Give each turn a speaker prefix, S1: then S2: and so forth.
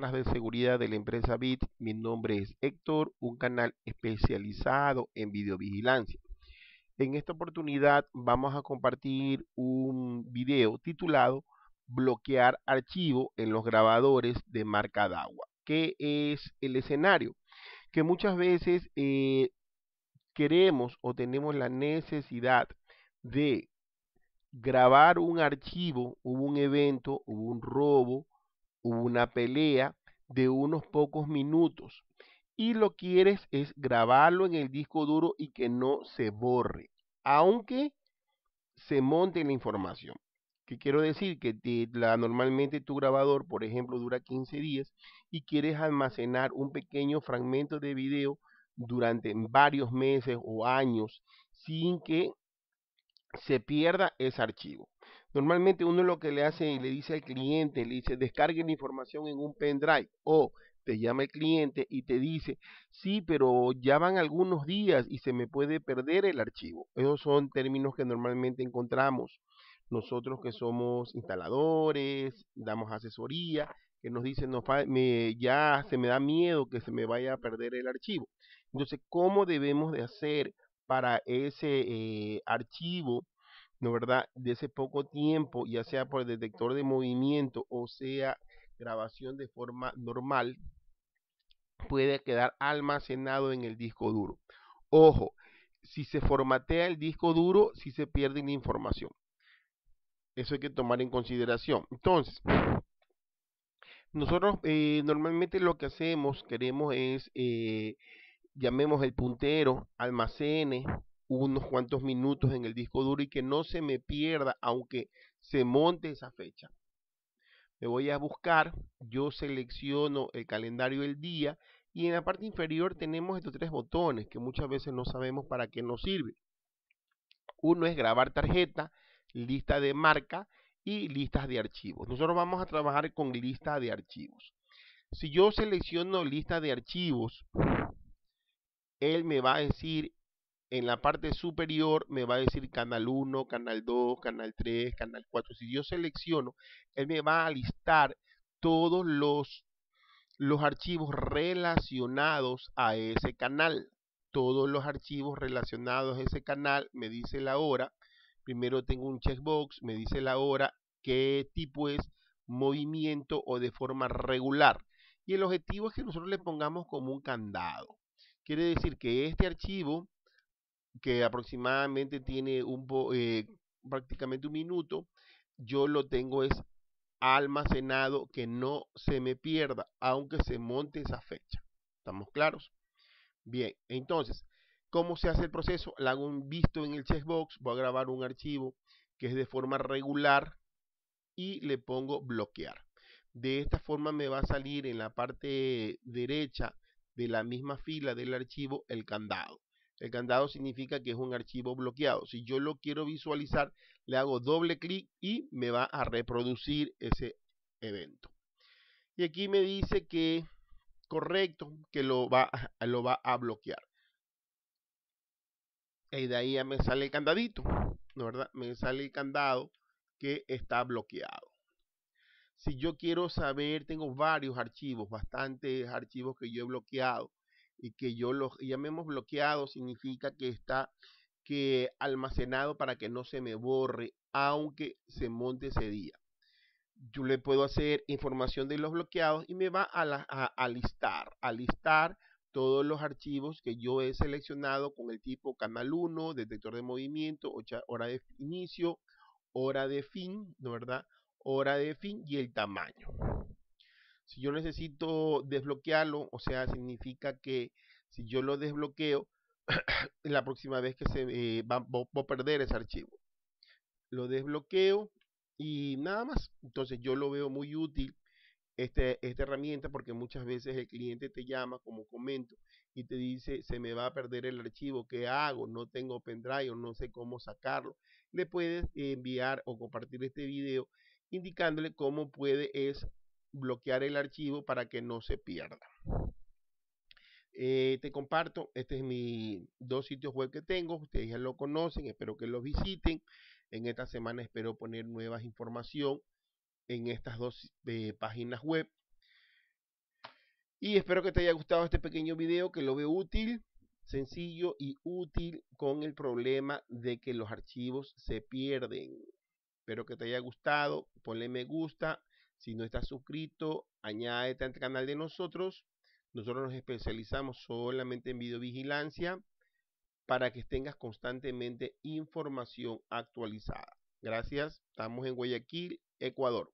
S1: de seguridad de la empresa BIT. Mi nombre es Héctor, un canal especializado en videovigilancia. En esta oportunidad vamos a compartir un video titulado Bloquear archivo en los grabadores de marca DAWA. que es el escenario? Que muchas veces eh, queremos o tenemos la necesidad de grabar un archivo, hubo un evento, hubo un robo, una pelea de unos pocos minutos y lo quieres es grabarlo en el disco duro y que no se borre, aunque se monte la información. Que quiero decir que la, normalmente tu grabador, por ejemplo, dura 15 días y quieres almacenar un pequeño fragmento de video durante varios meses o años sin que se pierda ese archivo. Normalmente uno lo que le hace y le dice al cliente, le dice descarguen la información en un pendrive o te llama el cliente y te dice, sí, pero ya van algunos días y se me puede perder el archivo. Esos son términos que normalmente encontramos. Nosotros que somos instaladores, damos asesoría, que nos dicen, ya se me da miedo que se me vaya a perder el archivo. Entonces, ¿cómo debemos de hacer para ese eh, archivo, ¿no verdad? De ese poco tiempo, ya sea por el detector de movimiento o sea grabación de forma normal, puede quedar almacenado en el disco duro. Ojo, si se formatea el disco duro, si se pierde la información. Eso hay que tomar en consideración. Entonces, nosotros eh, normalmente lo que hacemos, queremos es eh, llamemos el puntero, almacene unos cuantos minutos en el disco duro y que no se me pierda, aunque se monte esa fecha. Me voy a buscar, yo selecciono el calendario del día y en la parte inferior tenemos estos tres botones que muchas veces no sabemos para qué nos sirve. Uno es grabar tarjeta, lista de marca y listas de archivos. Nosotros vamos a trabajar con lista de archivos. Si yo selecciono lista de archivos, él me va a decir en la parte superior me va a decir canal 1, canal 2, canal 3, canal 4. Si yo selecciono, él me va a listar todos los, los archivos relacionados a ese canal. Todos los archivos relacionados a ese canal me dice la hora. Primero tengo un checkbox, me dice la hora, qué tipo es, movimiento o de forma regular. Y el objetivo es que nosotros le pongamos como un candado Quiere decir que este archivo, que aproximadamente tiene un eh, prácticamente un minuto, yo lo tengo es almacenado que no se me pierda, aunque se monte esa fecha. ¿Estamos claros? Bien, entonces, ¿cómo se hace el proceso? Le hago un visto en el checkbox, voy a grabar un archivo que es de forma regular y le pongo bloquear. De esta forma me va a salir en la parte derecha de la misma fila del archivo el candado. El candado significa que es un archivo bloqueado. Si yo lo quiero visualizar, le hago doble clic y me va a reproducir ese evento. Y aquí me dice que correcto, que lo va, lo va a bloquear. Y de ahí ya me sale el candadito, ¿no verdad? Me sale el candado que está bloqueado. Si yo quiero saber, tengo varios archivos, bastantes archivos que yo he bloqueado y que yo los llamemos bloqueado significa que está que almacenado para que no se me borre aunque se monte ese día. Yo le puedo hacer información de los bloqueados y me va a, la, a, listar, a listar todos los archivos que yo he seleccionado con el tipo canal 1, detector de movimiento, hora de inicio, hora de fin, ¿no verdad? hora de fin y el tamaño. Si yo necesito desbloquearlo, o sea, significa que si yo lo desbloqueo, la próxima vez que se eh, va, a perder ese archivo. Lo desbloqueo y nada más. Entonces yo lo veo muy útil este, esta herramienta porque muchas veces el cliente te llama, como comento, y te dice, se me va a perder el archivo, ¿qué hago? No tengo pendrive, no sé cómo sacarlo. Le puedes enviar o compartir este video indicándole cómo puede es bloquear el archivo para que no se pierda. Eh, te comparto, este es mi dos sitios web que tengo, ustedes ya lo conocen, espero que los visiten. En esta semana espero poner nuevas información en estas dos eh, páginas web. Y espero que te haya gustado este pequeño video, que lo veo útil, sencillo y útil con el problema de que los archivos se pierden. Espero que te haya gustado. Ponle me gusta. Si no estás suscrito, añádete al este canal de nosotros. Nosotros nos especializamos solamente en videovigilancia para que tengas constantemente información actualizada. Gracias. Estamos en Guayaquil, Ecuador.